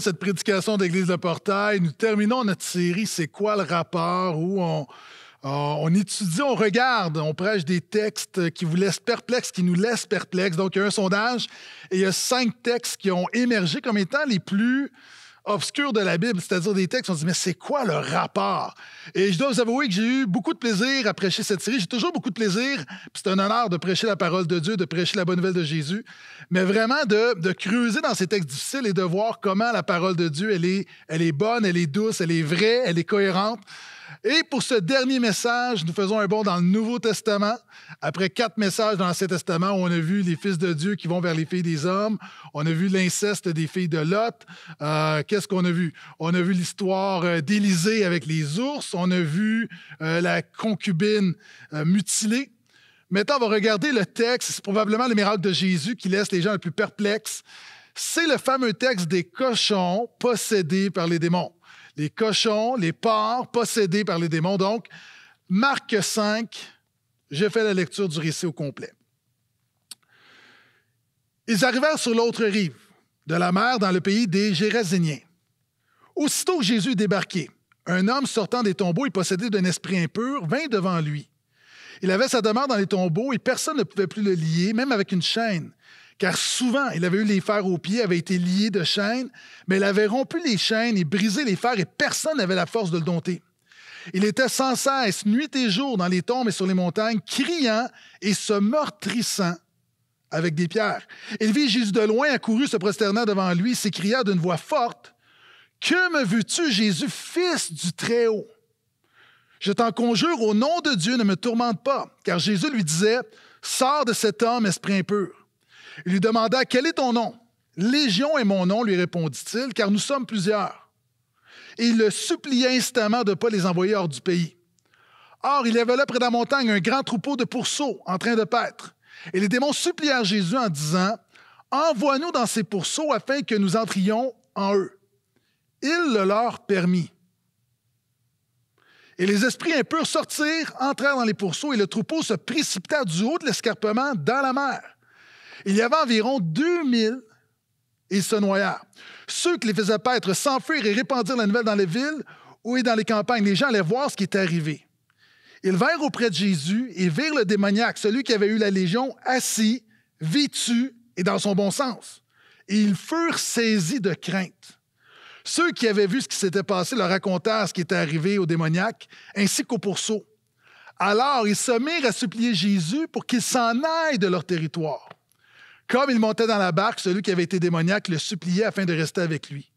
cette prédication d'Église de Portail, nous terminons notre série C'est quoi le rapport où on, euh, on étudie, on regarde, on prêche des textes qui vous laissent perplexes, qui nous laissent perplexes. Donc, il y a un sondage et il y a cinq textes qui ont émergé comme étant les plus obscurs de la Bible, c'est-à-dire des textes, on se dit, mais c'est quoi le rapport? Et je dois vous avouer que j'ai eu beaucoup de plaisir à prêcher cette série. J'ai toujours beaucoup de plaisir. C'est un honneur de prêcher la parole de Dieu, de prêcher la bonne nouvelle de Jésus, mais vraiment de, creuser dans ces textes difficiles et de voir comment la parole de Dieu, elle est, elle est bonne, elle est douce, elle est vraie, elle est cohérente. Et pour ce dernier message, nous faisons un bond dans le Nouveau Testament. Après quatre messages dans l'Ancien Testament on a vu les fils de Dieu qui vont vers les filles des hommes, on a vu l'inceste des filles de Lot. Euh, qu'est-ce qu'on a vu? On a vu l'histoire euh, d'Élisée avec les ours, on a vu euh, la concubine mutilée. Maintenant, on va regarder le texte. C'est probablement le miracle de Jésus qui laisse les gens les plus perplexes. C'est le fameux texte des cochons possédés par les démons les cochons, les porcs possédés par les démons. Donc, Marc 5, j'ai fait la lecture du récit au complet. Ils arrivèrent sur l'autre rive de la mer dans le pays des Géraséniens. Aussitôt que Jésus débarqué, un homme sortant des tombeaux et possédé d'un esprit impur vint devant lui. Il avait sa demeure dans les tombeaux et personne ne pouvait plus le lier, même avec une chaîne, car souvent il avait eu les fers aux pieds, avait été lié de chaînes, mais il avait rompu les chaînes et brisé les fers et personne n'avait la force de le dompter. Il était sans cesse, nuit et jour, dans les tombes et sur les montagnes, criant et se meurtrissant avec des pierres. Il vit Jésus de loin, accouru, se prosterna devant lui, s'écria d'une voix forte Que me veux-tu, Jésus, fils du Très-Haut Je t'en conjure, au nom de Dieu, ne me tourmente pas. Car Jésus lui disait Sors de cet homme, esprit impur. Il lui demanda Quel est ton nom Légion est mon nom, lui répondit-il, car nous sommes plusieurs. Et il le supplia instamment de ne pas les envoyer hors du pays. Or, il y avait là près de la montagne un grand troupeau de pourceaux en train de paître. Et les démons supplièrent Jésus en disant Envoie-nous dans ces pourceaux afin que nous entrions en eux. Il le leur permit. Et les esprits impurs sortirent, entrèrent dans les pourceaux, et le troupeau se précipita du haut de l'escarpement dans la mer. Il y avait environ 2000 et se noyèrent. Ceux qui les faisaient paître s'enfuirent et répandirent la nouvelle dans les villes ou dans les campagnes. Les gens allaient voir ce qui était arrivé. Ils vinrent auprès de Jésus et virent le démoniaque, celui qui avait eu la légion, assis, vêtu et dans son bon sens. Et ils furent saisis de crainte. Ceux qui avaient vu ce qui s'était passé leur racontèrent ce qui était arrivé au démoniaque, ainsi qu'aux pourceaux. Alors ils se mirent à supplier Jésus pour qu'il s'en aille de leur territoire. Comme il montait dans la barque, celui qui avait été démoniaque le suppliait afin de rester avec lui.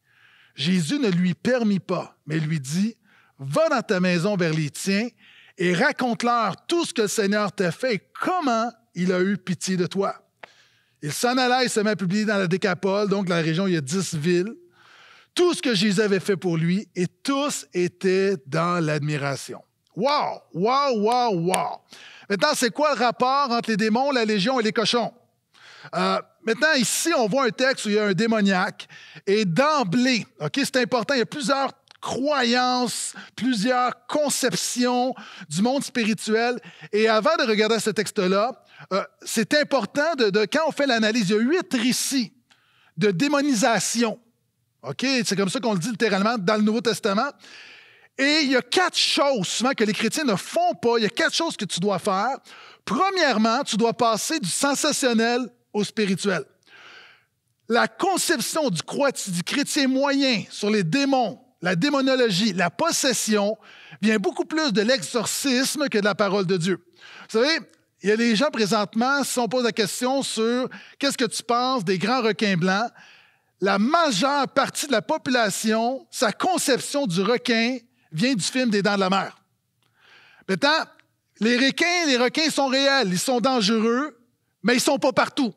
Jésus ne lui permit pas, mais lui dit, Va dans ta maison vers les tiens et raconte-leur tout ce que le Seigneur t'a fait et comment il a eu pitié de toi. Il s'en alla et se met à publier dans la Décapole, donc dans la région, il y a dix villes, tout ce que Jésus avait fait pour lui et tous étaient dans l'admiration. Wow! Wow, wow, wow! Maintenant, c'est quoi le rapport entre les démons, la Légion et les cochons? Euh, maintenant, ici, on voit un texte où il y a un démoniaque. Et d'emblée, ok, c'est important, il y a plusieurs croyances, plusieurs conceptions du monde spirituel. Et avant de regarder ce texte-là, euh, c'est important de, de, quand on fait l'analyse, il y a huit récits de démonisation. OK? C'est comme ça qu'on le dit littéralement dans le Nouveau Testament. Et il y a quatre choses souvent que les chrétiens ne font pas. Il y a quatre choses que tu dois faire. Premièrement, tu dois passer du sensationnel au spirituel. La conception du, du chrétien moyen sur les démons, la démonologie, la possession, vient beaucoup plus de l'exorcisme que de la parole de Dieu. Vous savez, il y a des gens présentement, si on pose la question sur qu'est-ce que tu penses des grands requins blancs, la majeure partie de la population, sa conception du requin vient du film Des Dents de la Mer. Maintenant, les requins, les requins sont réels, ils sont dangereux, mais ils sont pas partout.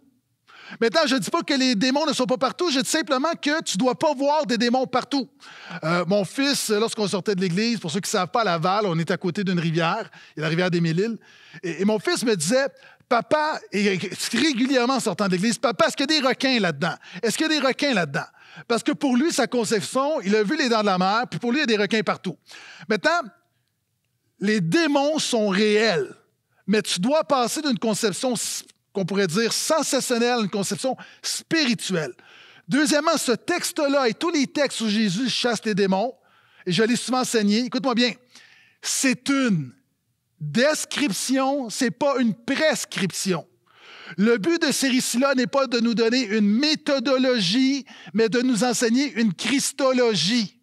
Maintenant, je ne dis pas que les démons ne sont pas partout, je dis simplement que tu ne dois pas voir des démons partout. Euh, mon fils, lorsqu'on sortait de l'église, pour ceux qui ne savent pas, à Laval, on est à côté d'une rivière, il la rivière des mille et, mon fils me disait, papa, et régulièrement sortant de l'église, papa, est-ce qu'il y a des requins là-dedans? Est-ce qu'il y a des requins là-dedans? Parce que pour lui, sa conception, il a vu les dents de la mer, puis pour lui, il y a des requins partout. Maintenant, les démons sont réels, mais tu dois passer d'une conception qu'on pourrait dire sensationnelle, une conception spirituelle. Deuxièmement, ce texte-là et tous les textes où Jésus chasse les démons, et je l'ai souvent enseigné, écoute-moi bien, c'est une description, c'est pas une prescription. Le but de ces récits-là n'est pas de nous donner une méthodologie, mais de nous enseigner une christologie.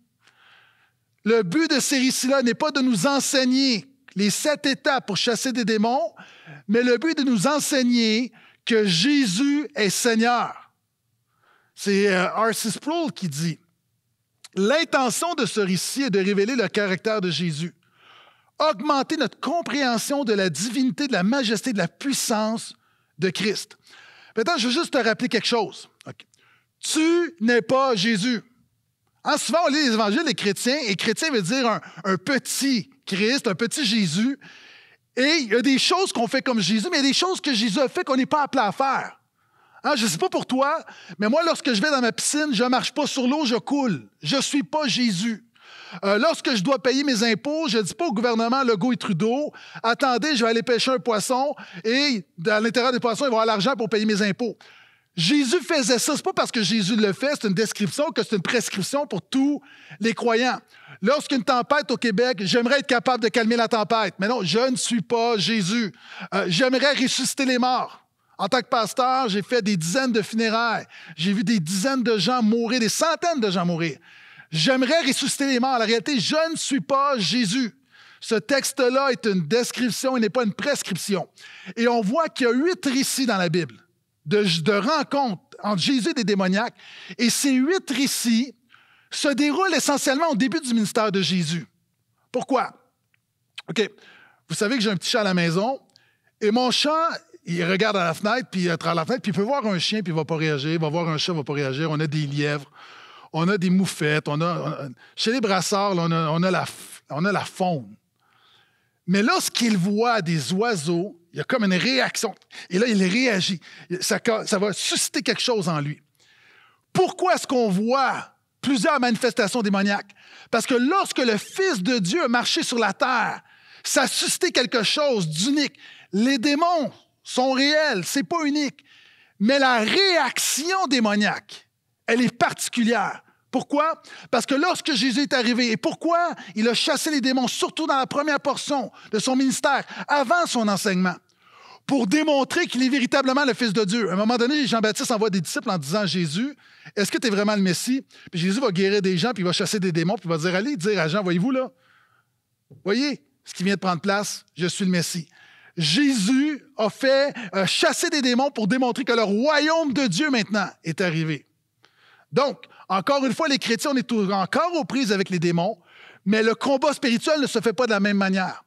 Le but de ces récits-là n'est pas de nous enseigner les sept étapes pour chasser des démons, mais le but est de nous enseigner que Jésus est Seigneur. C'est euh, C. Sproul qui dit L'intention de ce récit est de révéler le caractère de Jésus, augmenter notre compréhension de la divinité, de la majesté, de la puissance de Christ. Maintenant, je veux juste te rappeler quelque chose. Tu n'es pas Jésus. En hein, souvent, on lit les évangiles, des chrétiens, et chrétien veut dire un petit Christ, un petit Jésus. Et il y a des choses qu'on fait comme Jésus, mais il y a des choses que Jésus a fait qu'on n'est pas appelé à faire. Hein, je ne sais pas pour toi, mais moi, lorsque je vais dans ma piscine, je ne marche pas sur l'eau, je coule. Je ne suis pas Jésus. Euh, lorsque je dois payer mes impôts, je ne dis pas au gouvernement Legault et Trudeau, attendez, je vais aller pêcher un poisson et à l'intérieur des poissons, il va avoir l'argent pour payer mes impôts. Jésus faisait ça. Ce n'est pas parce que Jésus le fait, c'est une description, que c'est une prescription pour tous les croyants. Lorsqu'une tempête au Québec, j'aimerais être capable de calmer la tempête. Mais non, je ne suis pas Jésus. Euh, j'aimerais ressusciter les morts. En tant que pasteur, j'ai fait des dizaines de funérailles. J'ai vu des dizaines de gens mourir, des centaines de gens mourir. J'aimerais ressusciter les morts. La réalité, je ne suis pas Jésus. Ce texte-là est une description, il n'est pas une prescription. Et on voit qu'il y a huit récits dans la Bible de, de rencontres entre Jésus et des démoniaques. Et ces huit récits se déroule essentiellement au début du ministère de Jésus. Pourquoi? OK, vous savez que j'ai un petit chat à la maison et mon chat, il regarde à la fenêtre, puis à la fenêtre, puis il peut voir un chien, puis il ne va pas réagir. Il va voir un chat, il ne va pas réagir. On a des lièvres, on a des moufettes, on a, chez les brassards, on, a, la, on a la faune. Mais lorsqu'il voit des oiseaux, il y a comme une réaction. Et là, il réagit. ça va susciter quelque chose en lui. Pourquoi est-ce qu'on voit plusieurs manifestations démoniaques. Parce que lorsque le Fils de Dieu a marché sur la terre, ça a suscité quelque chose d'unique. Les démons sont réels, c'est pas unique. Mais la réaction démoniaque, elle est particulière. Pourquoi? Parce que lorsque Jésus est arrivé, et pourquoi il a chassé les démons, surtout dans la première portion de son ministère, avant son enseignement, pour démontrer qu'il est véritablement le Fils de Dieu. À un moment donné, Jean-Baptiste envoie des disciples en disant Jésus, est-ce que tu es vraiment le Messie? Puis Jésus va guérir des gens, puis il va chasser des démons, puis il va dire Allez dire à Jean, voyez-vous là, voyez ce qui vient de prendre place, je suis le Messie. Jésus a fait euh, chasser des démons pour démontrer que le royaume de Dieu maintenant est arrivé. Donc, encore une fois, les chrétiens, on est encore aux prises avec les démons, mais le combat spirituel ne se fait pas de la même manière.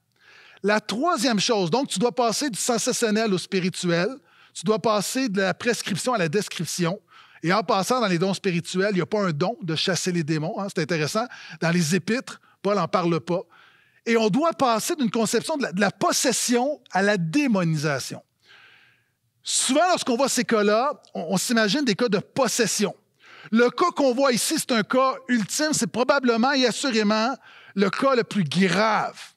La troisième chose, donc, tu dois passer du sensationnel au spirituel. Tu dois passer de la prescription à la description. Et en passant dans les dons spirituels, il n'y a pas un don de chasser les démons. Hein, c'est intéressant. Dans les épîtres, Paul n'en parle pas. Et on doit passer d'une conception de la, possession à la démonisation. Souvent, lorsqu'on voit ces cas-là, on s'imagine des cas de possession. Le cas qu'on voit ici, c'est un cas ultime, c'est probablement et assurément le cas le plus grave.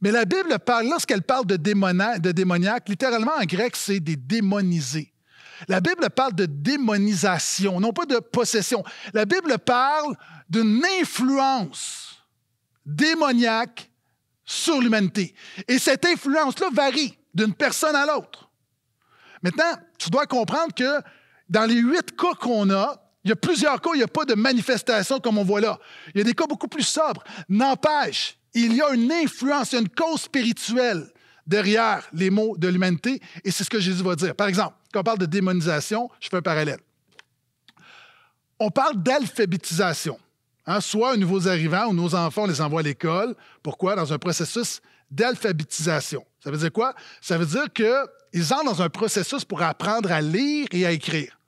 Mais la Bible parle, lorsqu'elle parle de, de démoniaque, littéralement en grec, c'est des démonisés. La Bible parle de démonisation, non pas de possession. La Bible parle d'une influence démoniaque sur l'humanité. Et cette influence-là varie d'une personne à l'autre. Maintenant, tu dois comprendre que dans les huit cas qu'on a, il y a plusieurs cas où il n'y a pas de manifestation comme on voit là. Il y a des cas beaucoup plus sobres. N'empêche, il y a une influence, une cause spirituelle derrière les mots de l'humanité, et c'est ce que Jésus va dire. Par exemple, quand on parle de démonisation, je fais un parallèle. On parle d'alphabétisation. Hein, soit aux nouveaux arrivants ou nos enfants, on les envoie à l'école. Pourquoi? Dans un processus d'alphabétisation. Ça veut dire quoi? Ça veut dire qu'ils entrent dans un processus pour apprendre à lire et à écrire.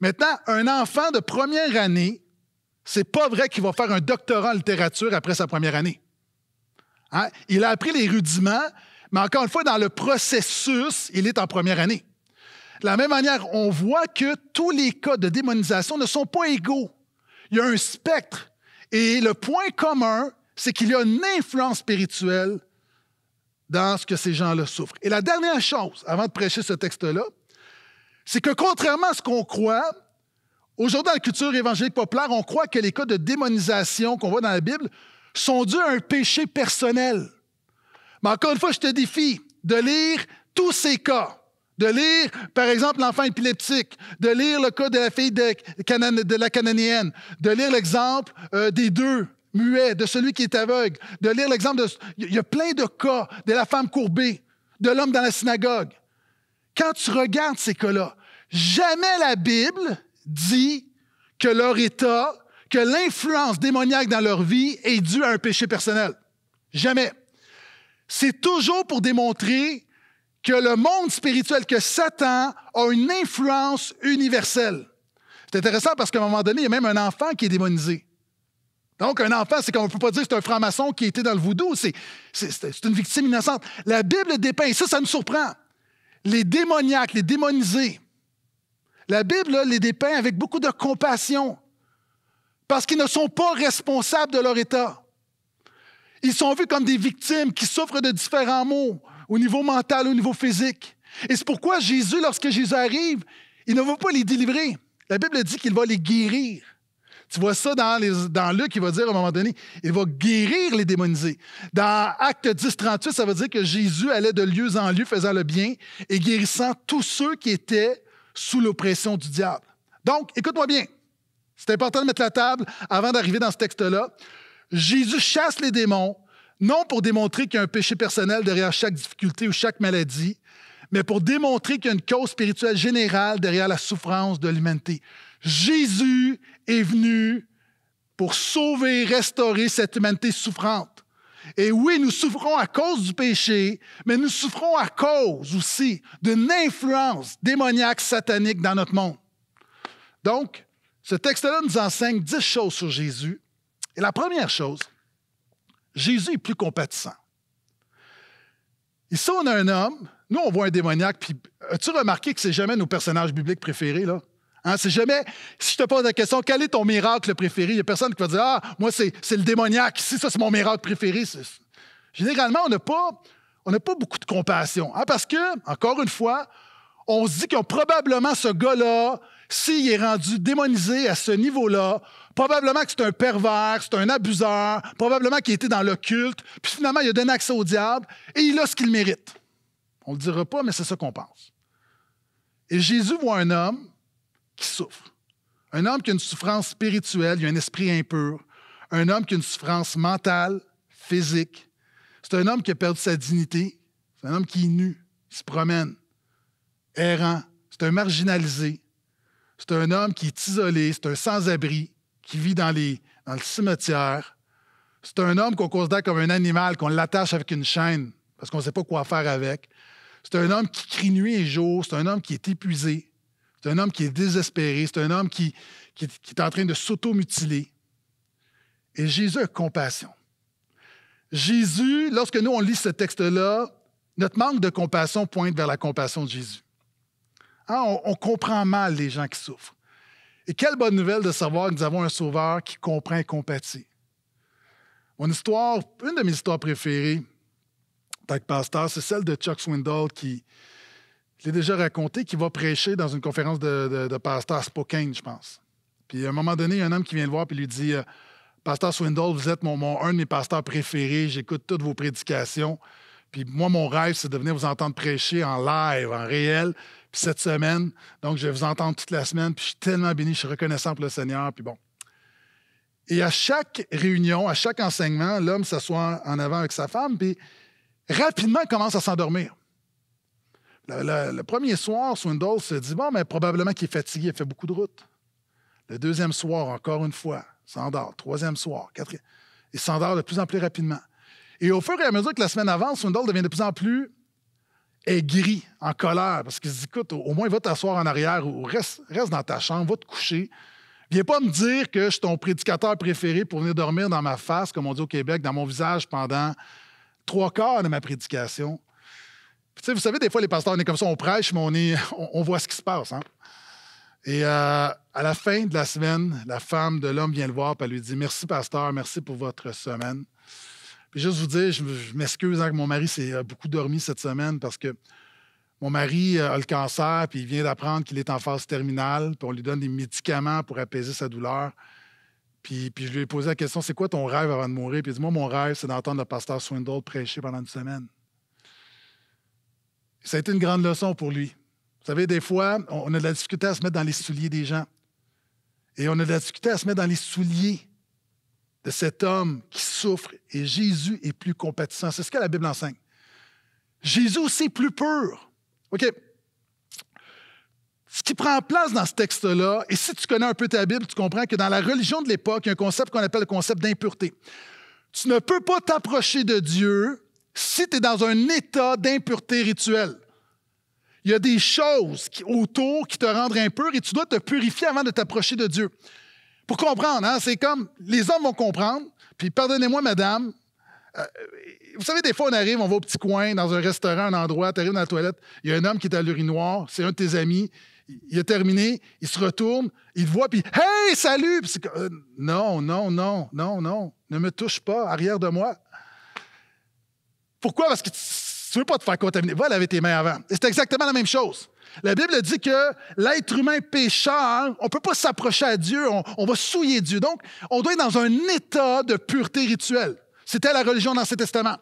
Maintenant, un enfant de première année, c'est pas vrai qu'il va faire un doctorat en littérature après sa première année. Hein? Il a appris les rudiments, mais encore une fois, dans le processus, il est en première année. De la même manière, on voit que tous les cas de démonisation ne sont pas égaux. Il y a un spectre. Et le point commun, c'est qu'il y a une influence spirituelle dans ce que ces gens-là souffrent. Et la dernière chose, avant de prêcher ce texte-là, c'est que contrairement à ce qu'on croit, aujourd'hui dans la culture évangélique populaire, on croit que les cas de démonisation qu'on voit dans la Bible sont dus à un péché personnel. Mais encore une fois, je te défie de lire tous ces cas. De lire, par exemple, l'enfant épileptique, de lire le cas de la fille de, la Cananéenne, de lire l'exemple euh, des deux muets, de celui qui est aveugle, de lire l'exemple de... Il y a plein de cas de la femme courbée, de l'homme dans la synagogue. Quand tu regardes ces cas-là, jamais la Bible dit que leur état que l'influence démoniaque dans leur vie est due à un péché personnel. Jamais. C'est toujours pour démontrer que le monde spirituel, que Satan a une influence universelle. C'est intéressant parce qu'à un moment donné, il y a même un enfant qui est démonisé. Donc, un enfant, c'est qu'on ne peut pas dire que c'est un franc-maçon qui était dans le voodoo. C'est, une victime innocente. La Bible dépeint, ça, ça nous surprend. Les démoniaques, les démonisés. La Bible les dépeint avec beaucoup de compassion parce qu'ils ne sont pas responsables de leur état. Ils sont vus comme des victimes qui souffrent de différents maux au niveau mental, au niveau physique. Et c'est pourquoi Jésus, lorsque Jésus arrive, il ne va pas les délivrer. La Bible dit qu'il va les guérir. Tu vois ça dans, les, dans Luc, il va dire à un moment donné, il va guérir les démonisés. Dans Acte 10, 38, ça veut dire que Jésus allait de lieu en lieu, faisant le bien et guérissant tous ceux qui étaient sous l'oppression du diable. Donc, écoute-moi bien. C'est important de mettre la table avant d'arriver dans ce texte-là. Jésus chasse les démons, non pour démontrer qu'il y a un péché personnel derrière chaque difficulté ou chaque maladie, mais pour démontrer qu'il y a une cause spirituelle générale derrière la souffrance de l'humanité. Jésus est venu pour sauver et restaurer cette humanité souffrante. Et oui, nous souffrons à cause du péché, mais nous souffrons à cause aussi d'une influence démoniaque satanique dans notre monde. Donc, ce texte-là nous enseigne dix choses sur Jésus. Et la première chose, Jésus est plus compatissant. Ici, on a un homme, nous, on voit un démoniaque, puis as-tu remarqué que c'est jamais nos personnages bibliques préférés, là? Hein, c'est jamais, si je te pose la question, quel est ton miracle préféré? Il n'y a personne qui va dire, ah, moi, c'est, le démoniaque ici, ça, c'est mon miracle préféré. Généralement, on n'a pas, pas beaucoup de compassion. Hein, parce que, encore une fois, on se dit ont probablement ce gars-là, s'il est rendu démonisé à ce niveau-là, probablement que c'est un pervers, c'est un abuseur, probablement qu'il était dans le culte, puis finalement, il a donné accès au diable et il a ce qu'il mérite. On ne le dira pas, mais c'est ça qu'on pense. Et Jésus voit un homme qui souffre. Un homme qui a une souffrance spirituelle, il a un esprit impur. Un homme qui a une souffrance mentale, physique. C'est un homme qui a perdu sa dignité. C'est un homme qui est nu, qui se promène, errant. C'est un marginalisé. C'est un homme qui est isolé, c'est un sans-abri, qui vit dans, les, dans le cimetière. C'est un homme qu'on considère comme un animal, qu'on l'attache avec une chaîne parce qu'on ne sait pas quoi faire avec. C'est un homme qui crie nuit et jour, c'est un homme qui est épuisé, c'est un homme qui est désespéré, c'est un homme qui, est en train de s'automutiler. Et Jésus a compassion. Jésus, lorsque nous on lit ce texte-là, notre manque de compassion pointe vers la compassion de Jésus. Hein, on, comprend mal les gens qui souffrent. Et quelle bonne nouvelle de savoir que nous avons un sauveur qui comprend et compatit. Mon histoire, une de mes histoires préférées, tant que pasteur, c'est celle de Chuck Swindoll qui, je l'ai déjà raconté, qui va prêcher dans une conférence de, pasteur à Spokane, je pense. Puis à un moment donné, il y a un homme qui vient le voir et lui dit Pasteur Swindoll, vous êtes un de mes pasteurs préférés, j'écoute toutes vos prédications. Puis moi, mon rêve, c'est de venir vous entendre prêcher en live, en réel. Puis cette semaine, donc je vais vous entendre toute la semaine, puis je suis tellement béni, je suis reconnaissant pour le Seigneur, puis bon. Et à chaque réunion, à chaque enseignement, l'homme s'assoit en avant avec sa femme, puis rapidement il commence à s'endormir. Le, premier soir, Swindoll se dit Bon, mais probablement qu'il est fatigué, il fait beaucoup de route. Le deuxième soir, encore une fois, s'endort. Troisième soir, quatrième. Il s'endort de plus en plus rapidement. Et au fur et à mesure que la semaine avance, Swindoll devient de plus en plus gris, en colère, parce qu'il se dit écoute, au moins va t'asseoir en arrière ou reste, reste dans ta chambre, va te coucher. Viens pas me dire que je suis ton prédicateur préféré pour venir dormir dans ma face, comme on dit au Québec, dans mon visage pendant trois quarts de ma prédication. Puis, vous savez, des fois, les pasteurs, on est comme ça, on prêche, mais on, on, voit ce qui se passe. Hein? Et euh, à la fin de la semaine, la femme de l'homme vient le voir et elle lui dit Merci, pasteur, merci pour votre semaine. Puis juste vous dire, je, m'excuse hein, que mon mari s'est euh, beaucoup dormi cette semaine parce que mon mari euh, a le cancer, puis il vient d'apprendre qu'il est en phase terminale, puis on lui donne des médicaments pour apaiser sa douleur. Puis, je lui ai posé la question, c'est quoi ton rêve avant de mourir? Puis il dit, moi, mon rêve, c'est d'entendre le pasteur Swindoll prêcher pendant une semaine. ça a été une grande leçon pour lui. Vous savez, des fois, on a de la difficulté à se mettre dans les souliers des gens. Et on a de la difficulté à se mettre dans les souliers de cet homme qui souffre et Jésus est plus compatissant. C'est ce que la Bible enseigne. Jésus aussi est plus pur. OK. Ce qui prend place dans ce texte-là, et si tu connais un peu ta Bible, tu comprends que dans la religion de l'époque, il y a un concept qu'on appelle le concept d'impureté. Tu ne peux pas t'approcher de Dieu si tu es dans un état d'impureté rituelle. Il y a des choses autour qui te rendent impur et tu dois te purifier avant de t'approcher de Dieu. Pour comprendre, hein, c'est comme les hommes vont comprendre, puis pardonnez-moi, madame, euh, vous savez, des fois, on arrive, on va au petit coin, dans un restaurant, un endroit, tu arrives dans la toilette, il y a un homme qui est à l'urinoir, c'est un de tes amis, il a terminé, il se retourne, il voit, puis Hey, salut! Euh, non, non, non, non, non, ne me touche pas, arrière de moi. Pourquoi? Parce que tu ne veux pas te faire contaminer. Va laver tes mains avant. C'est exactement la même chose. La Bible dit que l'être humain pécheur, on ne peut pas s'approcher à Dieu, on, va souiller Dieu. Donc, on doit être dans un état de pureté rituelle. C'était la religion dans l'Ancien Testament.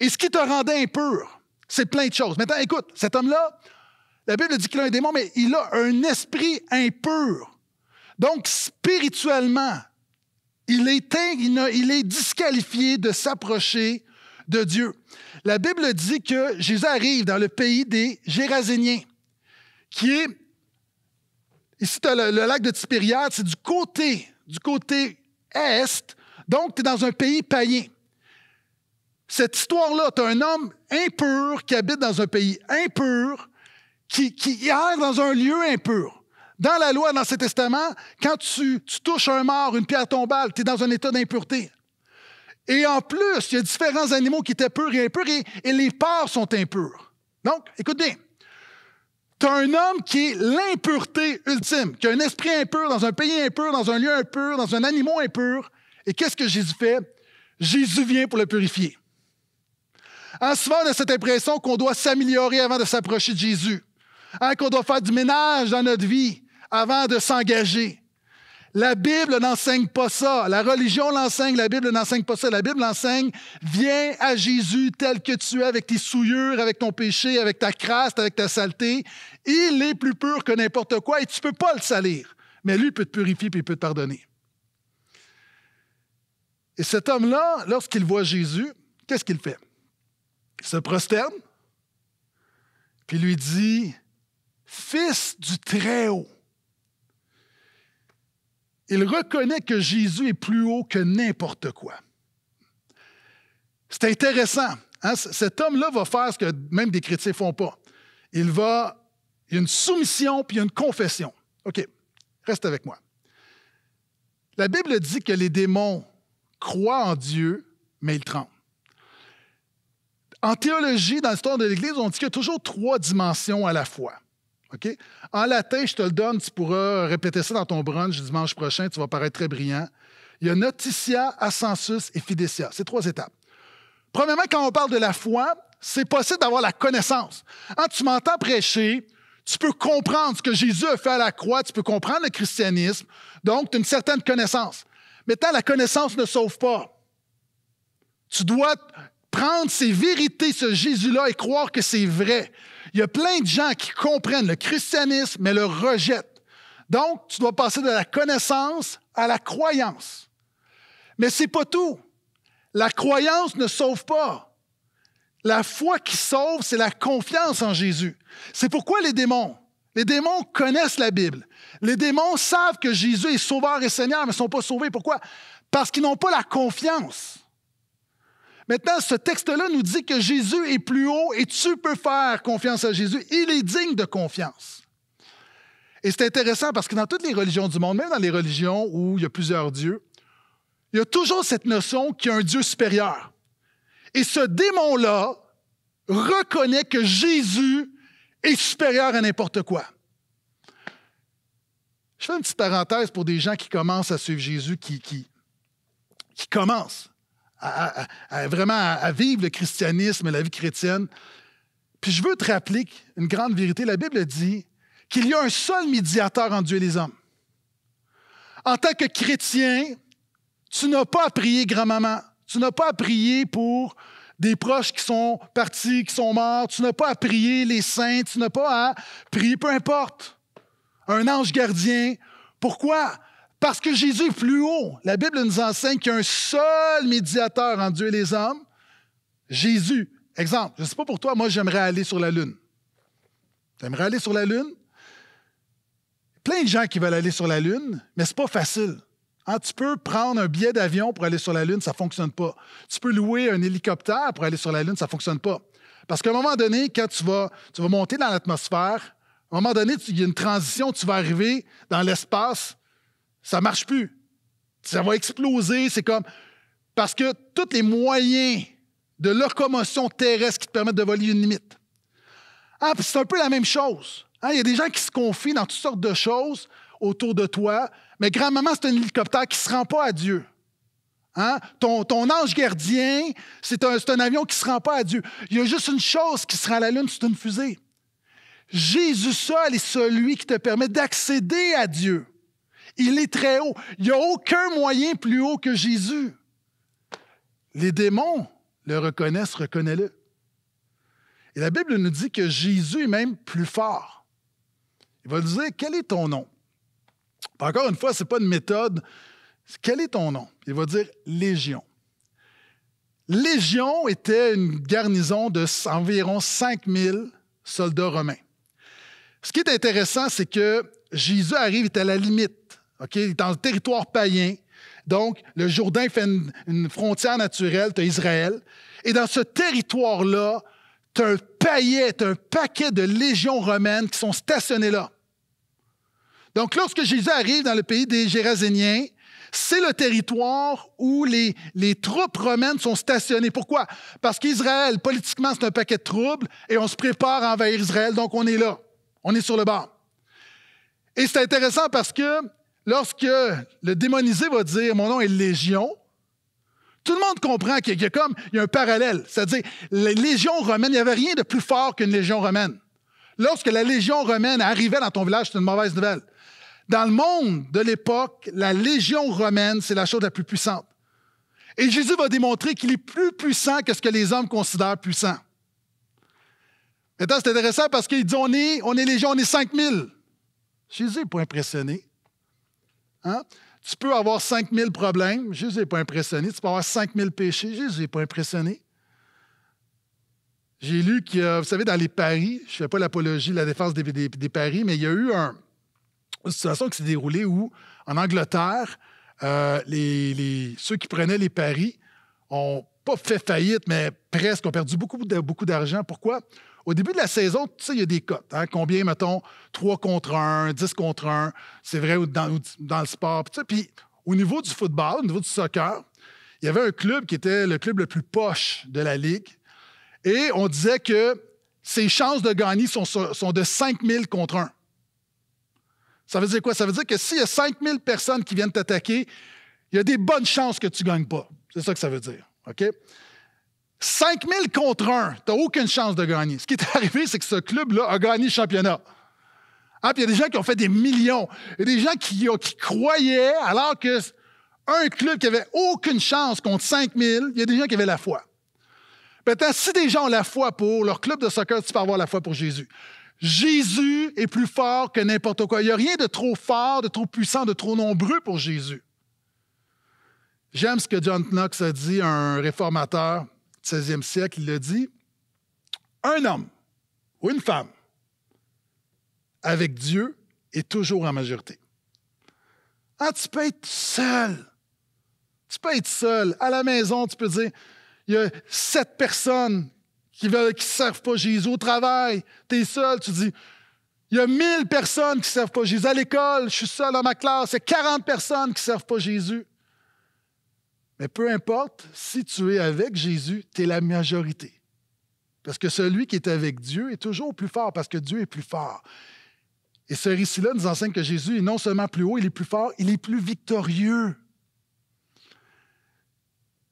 Et ce qui te rendait impur, c'est plein de choses. Maintenant, écoute, cet homme-là, la Bible dit qu'il a un démon, mais il a un esprit impur. Donc, spirituellement, il est, il est disqualifié de s'approcher de Dieu. La Bible dit que Jésus arrive dans le pays des Géraséniens qui est. Ici, tu as le, lac de Tibériade, c'est du côté, du côté est. Donc, tu es dans un pays païen. Cette histoire-là, tu as un homme impur qui habite dans un pays impur, qui, qui dans un lieu impur. Dans la loi, dans ces testament, quand tu, touches un mort, une pierre tombale, tu es dans un état d'impureté. Et en plus, il y a différents animaux qui étaient purs et impurs et, les parts sont impurs. Donc, écoute bien tu un homme qui est l'impureté ultime, qui a un esprit impur dans un pays impur, dans un lieu impur, dans un animal impur. Et qu'est-ce que Jésus fait? Jésus vient pour le purifier. En souvent, on a cette impression qu'on doit s'améliorer avant de s'approcher de Jésus, hein, qu'on doit faire du ménage dans notre vie avant de s'engager. La Bible n'enseigne pas ça. La religion l'enseigne, la Bible n'enseigne pas ça. La Bible l'enseigne, viens à Jésus tel que tu es, avec tes souillures, avec ton péché, avec ta crasse, avec ta saleté. Il est plus pur que n'importe quoi et tu ne peux pas le salir. Mais lui peut te purifier et il peut te pardonner. Et cet homme-là, lorsqu'il voit Jésus, qu'est-ce qu'il fait? Il se prosterne, puis lui dit, Fils du Très-Haut il reconnaît que Jésus est plus haut que n'importe quoi. C'est intéressant. Hein? Cet homme-là va faire ce que même des chrétiens ne font pas. Il va. y a une soumission puis une confession. OK, reste avec moi. La Bible dit que les démons croient en Dieu, mais ils tremblent. En théologie, dans l'histoire de l'Église, on dit qu'il y a toujours trois dimensions à la fois. En latin, je te le donne, tu pourras répéter ça dans ton brunch dimanche prochain, tu vas paraître très brillant. Il y a notitia, ascensus et fidesia. C'est trois étapes. Premièrement, quand on parle de la foi, c'est possible d'avoir la connaissance. Quand hein, tu m'entends prêcher, tu peux comprendre ce que Jésus a fait à la croix, tu peux comprendre le christianisme, donc tu as une certaine connaissance. Mais tant la connaissance ne sauve pas. Tu dois prendre ces vérités, ce Jésus-là, et croire que c'est vrai. Il y a plein de gens qui comprennent le christianisme, mais le rejettent. Donc, tu dois passer de la connaissance à la croyance. Mais c'est pas tout. La croyance ne sauve pas. La foi qui sauve, c'est la confiance en Jésus. C'est pourquoi les démons, les démons connaissent la Bible. Les démons savent que Jésus est sauveur et Seigneur, mais ne sont pas sauvés. Pourquoi? Parce qu'ils n'ont pas la confiance. Maintenant, ce texte-là nous dit que Jésus est plus haut et tu peux faire confiance à Jésus. Il est digne de confiance. Et c'est intéressant parce que dans toutes les religions du monde, même dans les religions où il y a plusieurs dieux, il y a toujours cette notion qu'il y a un Dieu supérieur. Et ce démon-là reconnaît que Jésus est supérieur à n'importe quoi. Je fais une petite parenthèse pour des gens qui commencent à suivre Jésus, qui, qui, qui commencent à, vraiment à vivre le christianisme et la vie chrétienne. Puis je veux te rappeler une grande vérité. La Bible dit qu'il y a un seul médiateur entre Dieu et les hommes. En tant que chrétien, tu n'as pas à prier grand-maman. Tu n'as pas à prier pour des proches qui sont partis, qui sont morts. Tu n'as pas à prier les saints. Tu n'as pas à prier, peu importe, un ange gardien. Pourquoi? Parce que Jésus est plus haut. La Bible nous enseigne qu'il y a un seul médiateur entre Dieu et les hommes, Jésus. Exemple, je ne sais pas pour toi, moi j'aimerais aller sur la Lune. aimerais aller sur la Lune? Plein de gens qui veulent aller sur la Lune, mais c'est pas facile. Hein, tu peux prendre un billet d'avion pour aller sur la Lune, ça ne fonctionne pas. Tu peux louer un hélicoptère pour aller sur la Lune, ça ne fonctionne pas. Parce qu'à un moment donné, quand tu vas, tu vas monter dans l'atmosphère, à un moment donné, il y a une transition, tu vas arriver dans l'espace, ça marche plus. Ça va exploser. C'est comme. Parce que tous les moyens de locomotion terrestre qui te permettent de voler une limite. Ah, c'est un peu la même chose. Hein, il y a des gens qui se confient dans toutes sortes de choses autour de toi, mais grand-maman, c'est un hélicoptère qui ne se rend pas à Dieu. Hein, ton, ange gardien, c'est un, un, avion qui ne se rend pas à Dieu. Il y a juste une chose qui se rend à la Lune, c'est une fusée. Jésus seul est celui qui te permet d'accéder à Dieu. Il est très haut. Il n'y a aucun moyen plus haut que Jésus. Les démons le reconnaissent, reconnais-le. Et la Bible nous dit que Jésus est même plus fort. Il va nous dire, quel est ton nom? Encore une fois, ce n'est pas une méthode. Quel est ton nom? Il va dire Légion. Légion était une garnison de environ 5000 soldats romains. Ce qui est intéressant, c'est que Jésus arrive, à la limite est dans le territoire païen. Donc, le Jourdain fait une, frontière naturelle, tu as Israël. Et dans ce territoire-là, tu as un paillet, tu as un paquet de légions romaines qui sont stationnées là. Donc, lorsque Jésus arrive dans le pays des Géraséniens, c'est le territoire où les, troupes romaines sont stationnées. Pourquoi? Parce qu'Israël, politiquement, c'est un paquet de troubles et on se prépare à envahir Israël, donc on est là. On est sur le banc. Et c'est intéressant parce que lorsque le démonisé va dire Mon nom est Légion, tout le monde comprend qu'il y a comme il y a un parallèle. C'est-à-dire, les légions romaines, il n'y avait rien de plus fort qu'une légion romaine. Lorsque la légion romaine arrivait dans ton village, c'était une mauvaise nouvelle. Dans le monde de l'époque, la légion romaine, c'est la chose la plus puissante. Et Jésus va démontrer qu'il est plus puissant que ce que les hommes considèrent puissant. Maintenant, c'est intéressant parce qu'il dit on on est légion, on est 5000. Jésus n'est pas impressionné. Hein? Tu peux avoir 5000 problèmes, Jésus n'est pas impressionné. Tu peux avoir 5000 péchés, Jésus n'est pas impressionné. J'ai lu que, vous savez, dans les paris, je ne fais pas l'apologie, de la défense des, paris, mais il y a eu une situation qui s'est déroulée où, en Angleterre, euh, ceux qui prenaient les paris ont pas fait faillite, mais presque, ont perdu beaucoup, beaucoup d'argent. Pourquoi? Au début de la saison, tu sais, il y a des cotes. Hein. Combien, mettons, 3 contre 1, 10 contre 1, c'est vrai dans, dans le sport. Puis, au niveau du football, au niveau du soccer, il y avait un club qui était le club le plus poche de la ligue. Et on disait que ses chances de gagner sont, de de 000 contre 1. Ça veut dire quoi? Ça veut dire que s'il y a 5000 personnes qui viennent t'attaquer, il y a des bonnes chances que tu ne gagnes pas. C'est ça que ça veut dire. OK? 5000 contre 1, tu n'as aucune chance de gagner. Ce qui est arrivé, c'est que ce club-là a gagné le championnat. Ah, puis il y a des gens qui ont fait des millions. Il y a des gens qui, qui croyaient, alors que un club qui avait aucune chance contre 5000, il y a des gens qui avaient la foi. Maintenant, ben, si des gens ont la foi pour leur club de soccer, tu peux avoir la foi pour Jésus. Jésus est plus fort que n'importe quoi. Il n'y a rien de trop fort, de trop puissant, de trop nombreux pour Jésus. J'aime ce que John Knox a dit, un réformateur. 16e siècle, il le dit, un homme ou une femme avec Dieu est toujours en majorité. Ah, tu peux être seul. Tu peux être seul. À la maison, tu peux dire, il y a sept personnes qui ne servent pas Jésus. Au travail, tu es seul, tu dis, il y a mille personnes qui ne servent pas Jésus. À l'école, je suis seul dans ma classe, il y a 40 personnes qui ne servent pas Jésus. Mais peu importe, si tu es avec Jésus, tu es la majorité. Parce que celui qui est avec Dieu est toujours plus fort, parce que Dieu est plus fort. Et ce récit-là nous enseigne que Jésus est non seulement plus haut, il est plus fort, il est plus victorieux.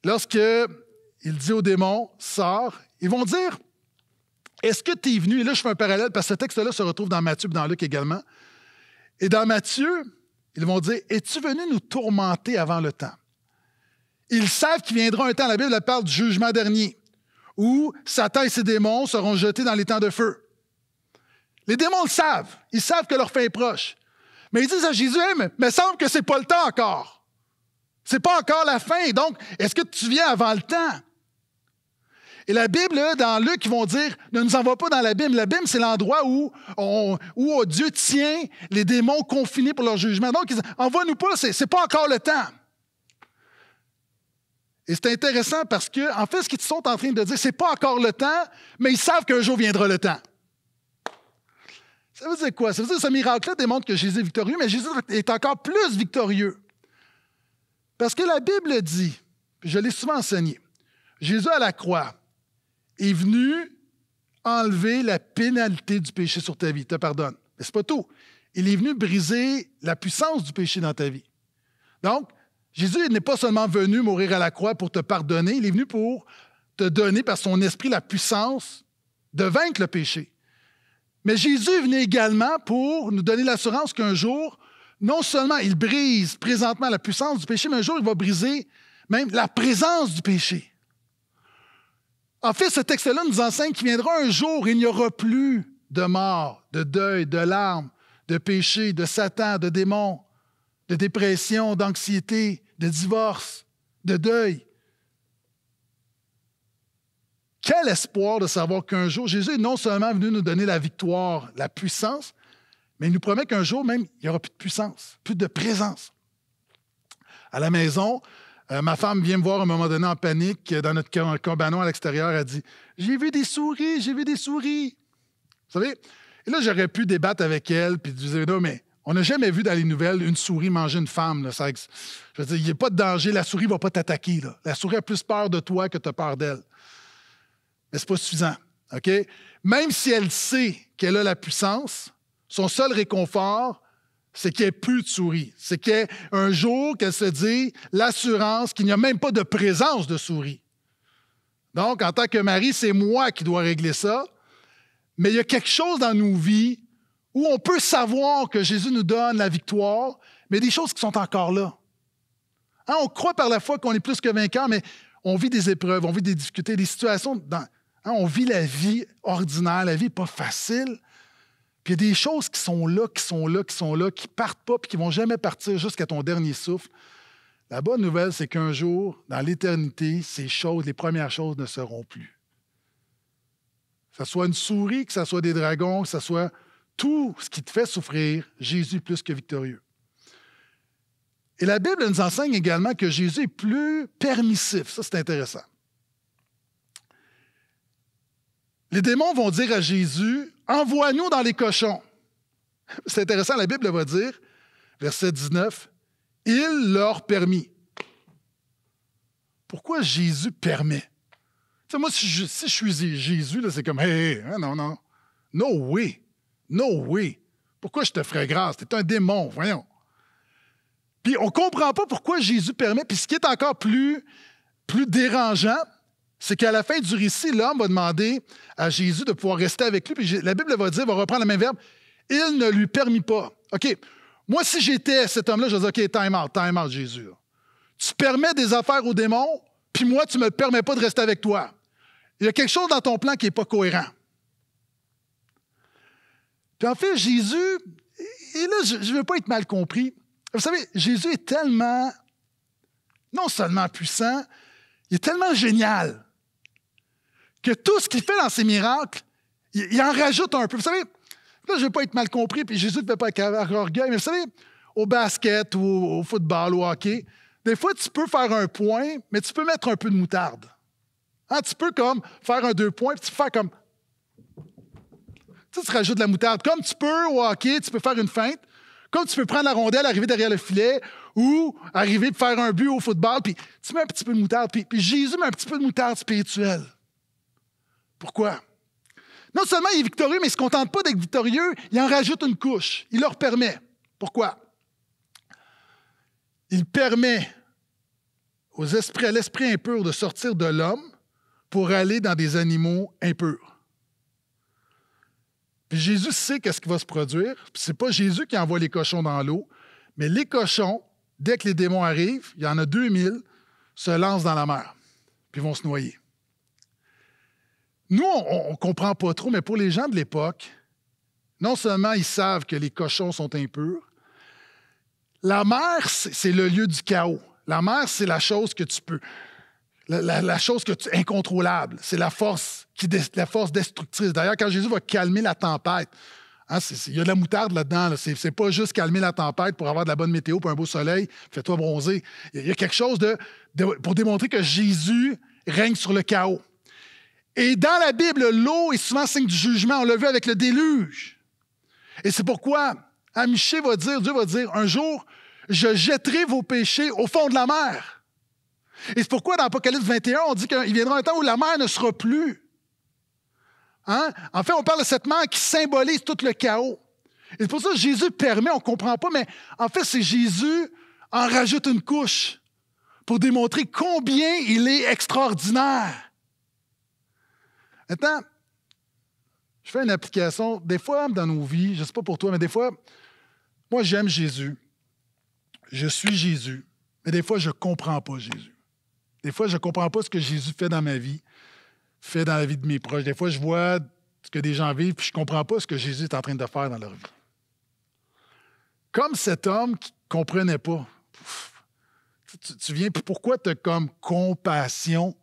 Lorsque il dit au démon, sors, ils vont dire, est-ce que tu es venu, et là je fais un parallèle parce que ce texte-là se retrouve dans Matthieu et dans Luc également. Et dans Matthieu, ils vont dire, es-tu venu nous tourmenter avant le temps? Ils savent qu'il viendra un temps, la Bible parle du jugement dernier, où Satan et ses démons seront jetés dans les temps de feu. Les démons le savent. Ils savent que leur fin est proche. Mais ils disent à Jésus, mais il semble que c'est pas le temps encore. C'est pas encore la fin. Donc, est-ce que tu viens avant le temps? Et la Bible, dans Luc, ils vont dire, ne nous envoie pas dans l'abîme. L'abîme, c'est l'endroit où, on, où oh, Dieu tient les démons confinés pour leur jugement. Donc, ils disent, envoie-nous pas, Ce c'est pas encore le temps. Et c'est intéressant parce que, en fait, ce qu'ils sont en train de dire, c'est pas encore le temps, mais ils savent qu'un jour viendra le temps. Ça veut dire quoi? Ça veut dire que ce miracle-là démontre que Jésus est victorieux, mais Jésus est encore plus victorieux. Parce que la Bible dit, je l'ai souvent enseigné, Jésus à la croix est venu enlever la pénalité du péché sur ta vie, te pardonne. Mais c'est pas tout. Il est venu briser la puissance du péché dans ta vie. Donc, Jésus n'est pas seulement venu mourir à la croix pour te pardonner, il est venu pour te donner par son esprit la puissance de vaincre le péché. Mais Jésus venait également pour nous donner l'assurance qu'un jour, non seulement il brise présentement la puissance du péché, mais un jour il va briser même la présence du péché. En fait, ce texte-là nous enseigne qu'il viendra un jour, il n'y aura plus de mort, de deuil, de larmes, de péché, de Satan, de démons de dépression, d'anxiété, de divorce, de deuil. Quel espoir de savoir qu'un jour, Jésus est non seulement venu nous donner la victoire, la puissance, mais il nous promet qu'un jour même, il n'y aura plus de puissance, plus de présence. À la maison, euh, ma femme vient me voir à un moment donné en panique euh, dans notre cabanon à l'extérieur. Elle dit J'ai vu des souris, j'ai vu des souris. Vous savez? Et là, j'aurais pu débattre avec elle puis dire Non, mais on n'a jamais vu dans les nouvelles une souris manger une femme. le Ça, je veux dire, il n'y a pas de danger, la souris ne va pas t'attaquer. La souris a plus peur de toi que tu as peur d'elle. Mais ce n'est pas suffisant. OK? Même si elle sait qu'elle a la puissance, son seul réconfort, c'est qu'il n'y ait plus de souris. C'est qu'un jour qu'elle se dit l'assurance qu'il n'y a même pas de présence de souris. Donc, en tant que mari, c'est moi qui dois régler ça. Mais il y a quelque chose dans nos vies où on peut savoir que Jésus nous donne la victoire, mais des choses qui sont encore là. Hein, on croit par la foi qu'on est plus que vainqueur, mais on vit des épreuves, on vit des difficultés, des situations. Hein, on vit la vie ordinaire, la vie pas facile. Puis il y a des choses qui sont là, qui sont là, qui sont là, qui ne partent pas, puis qui ne vont jamais partir jusqu'à ton dernier souffle. La bonne nouvelle, c'est qu'un jour, dans l'éternité, ces choses, les premières choses ne seront plus. Que ce soit une souris, que ce soit des dragons, que ce soit tout ce qui te fait souffrir, Jésus plus que victorieux. Et la Bible nous enseigne également que Jésus est plus permissif. Ça, c'est intéressant. Les démons vont dire à Jésus, envoie-nous dans les cochons. C'est intéressant, la Bible va dire, verset 19, il leur permit. Pourquoi Jésus permet? moi, si je, suis Jésus, c'est comme, hé, hey, hein, non, non, no way. Non oui, Pourquoi je te ferais grâce? Tu es un démon, voyons. Puis on comprend pas pourquoi Jésus permet. Puis ce qui est encore plus, plus dérangeant, c'est qu'à la fin du récit, l'homme va demander à Jésus de pouvoir rester avec lui. Puis la Bible va dire, va reprendre le même verbe, il ne lui permit pas. OK, moi, si j'étais cet homme-là, je disais, OK, time out, time out, Jésus. Tu permets des affaires aux démons, puis moi, tu ne me permets pas de rester avec toi. Il y a quelque chose dans ton plan qui n'est pas cohérent. Puis en fait, Jésus, et là, je ne veux pas être mal compris. Vous savez, Jésus est tellement, non seulement puissant, il est tellement génial que tout ce qu'il fait dans ses miracles, il, en rajoute un peu. Vous savez, là, je ne veux pas être mal compris, puis Jésus ne fait pas avec orgueil, mais vous savez, au basket ou au, football ou au hockey, des fois, tu peux faire un point, mais tu peux mettre un peu de moutarde. Hein, tu peux comme faire un deux points, puis tu peux faire comme tu, te rajoutes de la moutarde. Comme tu peux au hockey, tu peux faire une feinte. Comme tu peux prendre la rondelle, arriver derrière le filet ou arriver faire un but au football. Puis tu mets un petit peu de moutarde. Puis, puis Jésus met un petit peu de moutarde spirituelle. Pourquoi? Non seulement il est victorieux, mais il ne se contente pas d'être victorieux, il en rajoute une couche. Il leur permet. Pourquoi? Il permet aux esprits, à l'esprit impur de sortir de l'homme pour aller dans des animaux impurs. Puis Jésus sait qu'est-ce qui va se produire. C'est pas Jésus qui envoie les cochons dans l'eau, mais les cochons, dès que les démons arrivent, il y en a 2000, se lancent dans la mer, puis vont se noyer. Nous, on ne comprend pas trop, mais pour les gens de l'époque, non seulement ils savent que les cochons sont impurs, la mer, c'est le lieu du chaos. La mer, c'est la chose que tu peux, la, chose que tu, incontrôlable. C'est la force qui la force destructrice. D'ailleurs, quand Jésus va calmer la tempête, hein, il y a de la moutarde là-dedans. Ce C'est pas juste calmer la tempête pour avoir de la bonne météo pour un beau soleil, fais-toi bronzer. Il y, a quelque chose de, pour démontrer que Jésus règne sur le chaos. Et dans la Bible, l'eau est souvent signe du jugement. On l'a vu avec le déluge. Et c'est pourquoi Amiché va dire, Dieu va dire, un jour, je jetterai vos péchés au fond de la mer. Et c'est pourquoi dans Apocalypse 21, on dit qu'il viendra un temps où la mer ne sera plus. Hein? En fait, on parle de cette main qui symbolise tout le chaos. Et c'est pour ça que Jésus permet, on ne comprend pas, mais en fait, c'est Jésus en rajoute une couche pour démontrer combien il est extraordinaire. Maintenant, je fais une application. Des fois, dans nos vies, je ne sais pas pour toi, mais des fois, moi, j'aime Jésus. Je suis Jésus. Mais des fois, je ne comprends pas Jésus. Des fois, je ne comprends pas ce que Jésus fait dans ma vie fait dans la vie de mes proches. Des fois, je vois ce que des gens vivent, puis je comprends pas ce que Jésus est en train de faire dans leur vie. Comme cet homme qui comprenait pas. Tu, viens, puis pourquoi tu as comme compassion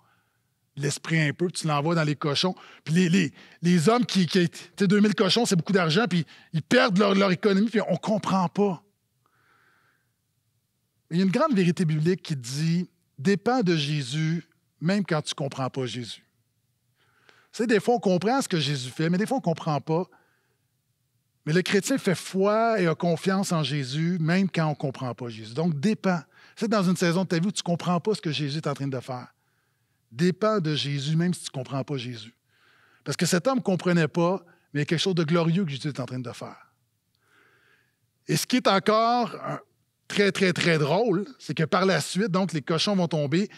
l'esprit un peu, tu l'envoies dans les cochons. Puis les, les, hommes qui, qui tu sais, 2000 cochons, c'est beaucoup d'argent, puis ils perdent leur, leur économie, puis on ne comprend pas. Il y a une grande vérité biblique qui dit, dépend de Jésus, même quand tu ne comprends pas Jésus. Tu des fois, on comprend ce que Jésus fait, mais des fois, on ne comprend pas. Mais le chrétien fait foi et a confiance en Jésus, même quand on ne comprend pas Jésus. Donc, dépend. C'est dans une saison de ta vie où tu ne comprends pas ce que Jésus est en train de faire. Dépend de Jésus, même si tu ne comprends pas Jésus. Parce que cet homme ne comprenait pas, mais il y a quelque chose de glorieux que Jésus est en train de faire. Et ce qui est encore euh, très, très, très drôle, c'est que par la suite, donc, les cochons vont tomber,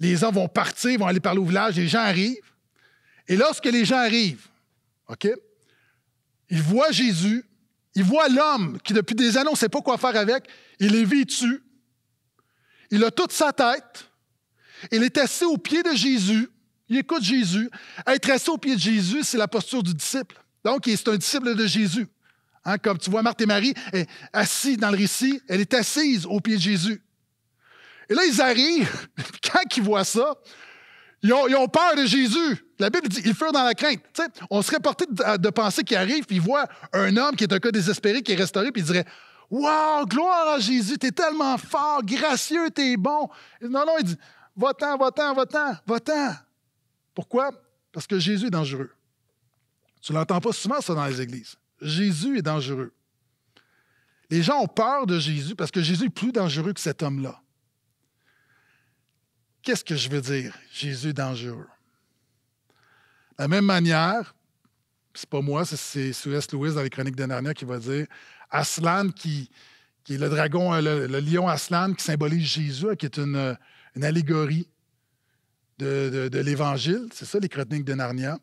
les hommes vont partir, vont aller par le village, les gens arrivent. Et lorsque les gens arrivent, OK, ils voient Jésus, ils voient l'homme qui, depuis des années, on ne sait pas quoi faire avec, il est vêtu, il a toute sa tête, il est assis au pied de Jésus, il écoute Jésus. Être assis au pied de Jésus, c'est la posture du disciple. Donc, c'est un disciple de Jésus. Hein, comme tu vois, Marthe et Marie, est assise dans le récit, elle est assise au pied de Jésus. Et là, ils arrivent, quand ils voient ça, ils ont, ils ont peur de Jésus. La Bible dit, ils furent dans la crainte. on serait porté de, penser qu'il arrive, puis il voit un homme qui est un cas désespéré, qui est restauré, puis il dirait, Wow, gloire à Jésus, t'es tellement fort, gracieux, t'es bon. Non, non, il dit, va-t'en, va-t'en, va-t'en, va-t'en. Pourquoi? Parce que Jésus est dangereux. Tu l'entends pas souvent, ça, dans les églises. Jésus est dangereux. Les gens ont peur de Jésus parce que Jésus est plus dangereux que cet homme-là. Qu'est-ce que je veux dire, Jésus est dangereux? De la même manière, c'est pas moi, c'est C.S. Lewis dans les Chroniques de Narnia qui va dire Aslan, qui, qui est le dragon, euh, le, lion Aslan qui symbolise Jésus, qui est une, euh, allégorie de, l'Évangile. C'est ça, les Chroniques de Narnia.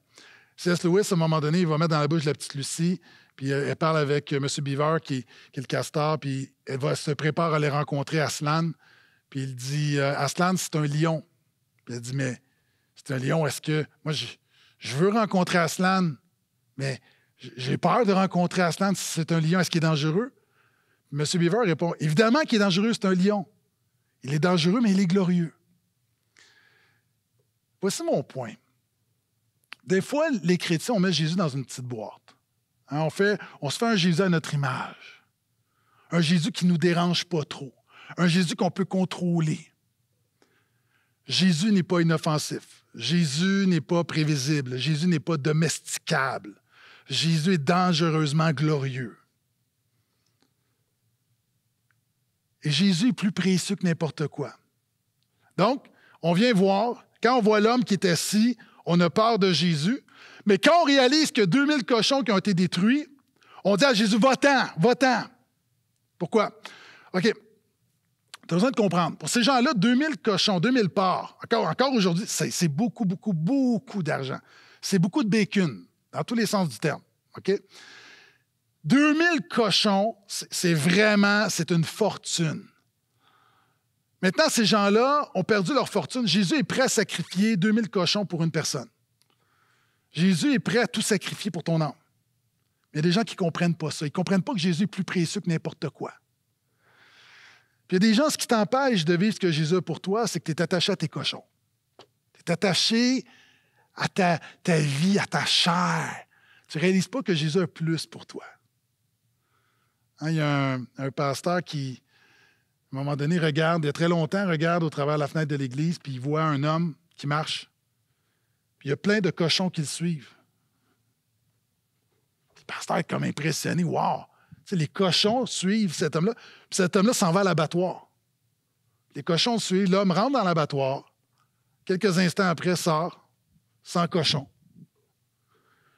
C.S. Lewis, à un moment donné, il va mettre dans la bouche la petite Lucie, puis euh, elle, parle avec M. Beaver, qui, est le castor, puis elle va, se prépare à aller rencontrer Aslan. Puis il dit Aslan, c'est un lion. Puis elle dit Mais c'est un lion, est-ce que. Moi, je veux rencontrer Aslan, mais j'ai peur de rencontrer Aslan si c'est un lion, est-ce qu'il est dangereux? Monsieur Beaver répond Évidemment qu'il est dangereux, c'est un lion. Il est dangereux, mais il est glorieux. Voici mon point. Des fois, les chrétiens, on met Jésus dans une petite boîte. Hein, on, fait, on se fait un Jésus à notre image. Un Jésus qui ne nous dérange pas trop. Un Jésus qu'on peut contrôler. Jésus n'est pas inoffensif. Jésus n'est pas prévisible, Jésus n'est pas domesticable, Jésus est dangereusement glorieux. Et Jésus est plus précieux que n'importe quoi. Donc, on vient voir, quand on voit l'homme qui est assis, on a peur de Jésus, mais quand on réalise que 2000 cochons qui ont été détruits, on dit à Jésus, va-t'en, va-t'en. Pourquoi? OK, tu as besoin de comprendre. Pour ces gens-là, 2000 cochons, 2000 porcs, encore, aujourd'hui, c'est beaucoup, beaucoup, beaucoup d'argent. C'est beaucoup de bacon, dans tous les sens du terme. OK? 2000 cochons, c'est vraiment, c'est une fortune. Maintenant, ces gens-là ont perdu leur fortune. Jésus est prêt à sacrifier 2000 cochons pour une personne. Jésus est prêt à tout sacrifier pour ton âme. Mais il y a des gens qui ne comprennent pas ça. Ils ne comprennent pas que Jésus est plus précieux que n'importe quoi il y a des gens, ce qui t'empêche de vivre ce que Jésus a pour toi, c'est que tu es attaché à tes cochons. Tu es attaché à ta, vie, à ta chair. Tu ne réalises pas que Jésus a plus pour toi. Hein, il y a un, pasteur qui, à un moment donné, regarde, il y a très longtemps, regarde au travers de la fenêtre de l'église, puis il voit un homme qui marche. il y a plein de cochons qui le suivent. Le pasteur est comme impressionné. Wow! les cochons suivent cet homme-là. Puis cet homme-là s'en va à l'abattoir. Les cochons suivent. L'homme rentre dans l'abattoir. Quelques instants après, sort sans cochon.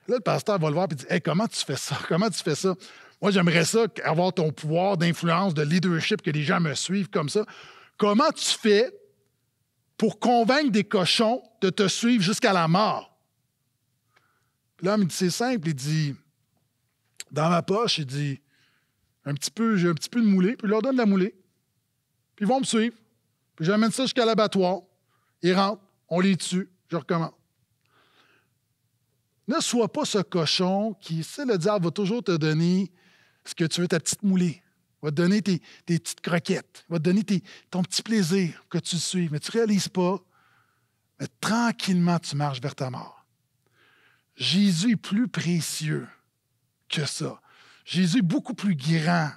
Là, le pasteur va le voir et dit comment tu fais ça Comment tu fais ça Moi, j'aimerais ça, avoir ton pouvoir d'influence, de leadership, que les gens me suivent comme ça. Comment tu fais pour convaincre des cochons de te suivre jusqu'à la mort L'homme, il dit C'est simple. Il dit Dans ma poche, il dit un petit peu, j'ai un petit peu de moulée, puis je leur donne la moulée. Puis ils vont me suivre. Puis j'amène ça jusqu'à l'abattoir. Ils rentrent, on les tue, je recommande. Ne sois pas ce cochon qui, c'est le diable, va toujours te donner ce que tu veux, ta petite moulée. va te donner tes, petites croquettes. va te donner ton petit plaisir que tu suives. Mais tu ne réalises pas. Mais tranquillement, tu marches vers ta mort. Jésus est plus précieux que ça. Jésus est beaucoup plus grand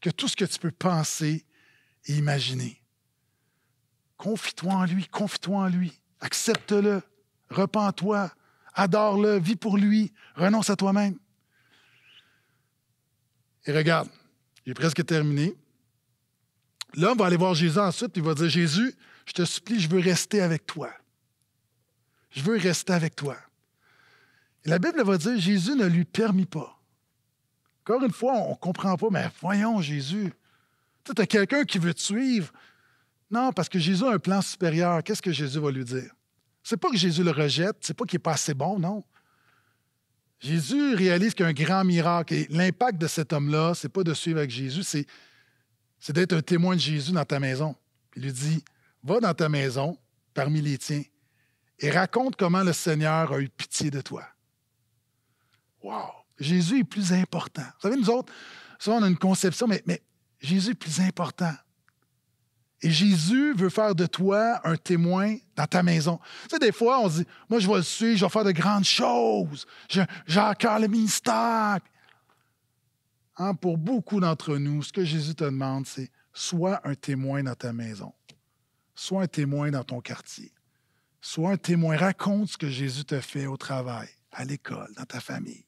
que tout ce que tu peux penser et imaginer. Confie-toi en lui, confie-toi en lui, accepte-le, repens-toi, adore-le, vis pour lui, renonce à toi-même. Et regarde, j'ai presque terminé. L'homme va aller voir Jésus ensuite, il va dire, Jésus, je te supplie, je veux rester avec toi. Je veux rester avec toi. Et la Bible va dire, Jésus ne lui permit pas. Encore une fois, on ne comprend pas, mais voyons Jésus. Tu as quelqu'un qui veut te suivre. Non, parce que Jésus a un plan supérieur. Qu'est-ce que Jésus va lui dire? C'est pas que Jésus le rejette, c'est pas qu'il n'est pas assez bon, non. Jésus réalise qu'il y a un grand miracle. Et l'impact de cet homme-là, c'est pas de suivre avec Jésus, c'est, c'est d'être un témoin de Jésus dans ta maison. Il lui dit Va dans ta maison, parmi les tiens, et raconte comment le Seigneur a eu pitié de toi. Wow! Jésus est plus important. Vous savez, nous autres, souvent, on a une conception, mais, Jésus est plus important. Et Jésus veut faire de toi un témoin dans ta maison. Tu sais, des fois, on dit, moi, je vais le suivre, je vais faire de grandes choses, j'ai encore le ministère. Hein, pour beaucoup d'entre nous, ce que Jésus te demande, c'est soit un témoin dans ta maison, soit un témoin dans ton quartier, soit un témoin, raconte ce que Jésus te fait au travail, à l'école, dans ta famille.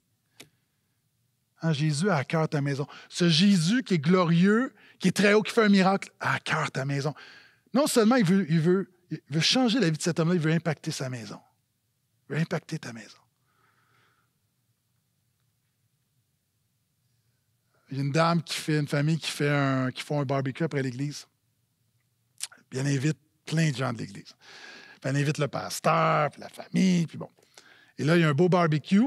Jésus à cœur ta maison. Ce Jésus qui est glorieux, qui est très haut, qui fait un miracle, à cœur ta maison. Non seulement il veut, changer la vie de cet homme-là, il veut impacter sa maison. Il veut impacter ta maison. Il y a une dame qui fait, une famille qui fait un, qui font un barbecue après l'église. elle invite plein de gens de l'église. elle invite le pasteur, puis la famille, puis bon. Et là, il y a un beau barbecue.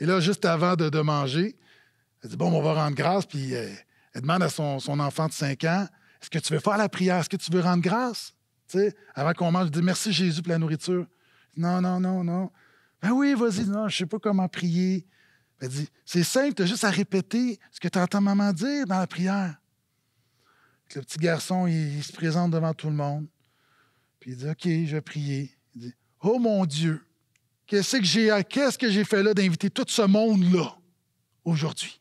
Et là, juste avant de manger, elle dit Bon, on va rendre grâce. Puis euh, elle, demande à son, enfant de 5 ans Est-ce que tu veux faire la prière Est-ce que tu veux rendre grâce sais, Avant qu'on mange, je dit, « Merci Jésus pour la nourriture. Non, non, non, non. Ben oui, vas-y, non, je ne sais pas comment prier. Elle dit C'est simple, tu as juste à répéter ce que tu entends maman dire dans la prière. Le petit garçon, il, se présente devant tout le monde. Puis il dit OK, je vais prier. Il dit Oh mon Dieu, qu'est-ce que j'ai fait là d'inviter tout ce monde-là aujourd'hui?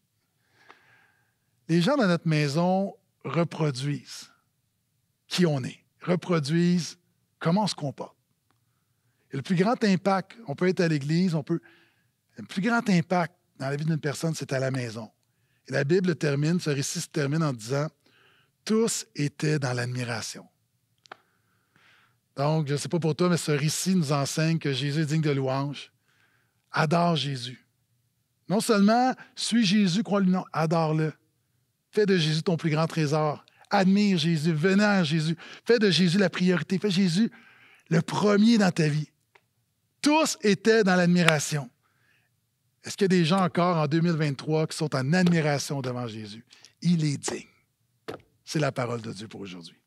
les gens dans notre maison reproduisent qui on est, reproduisent comment on se comporte. Et le plus grand impact, on peut être à l'église, on peut. Le plus grand impact dans la vie d'une personne, c'est à la maison. Et la Bible termine, ce récit se termine en disant Tous étaient dans l'admiration. Donc, je ne sais pas pour toi, mais ce récit nous enseigne que Jésus est digne de louange. Adore Jésus. Non seulement suis Jésus, crois-le, non, adore-le. Fais de Jésus ton plus grand trésor. Admire Jésus, venez à Jésus. Fais de Jésus la priorité. Fais Jésus le premier dans ta vie. Tous étaient dans l'admiration. Est-ce qu'il y a des gens encore en 2023 qui sont en admiration devant Jésus? Il est digne. C'est la parole de Dieu pour aujourd'hui.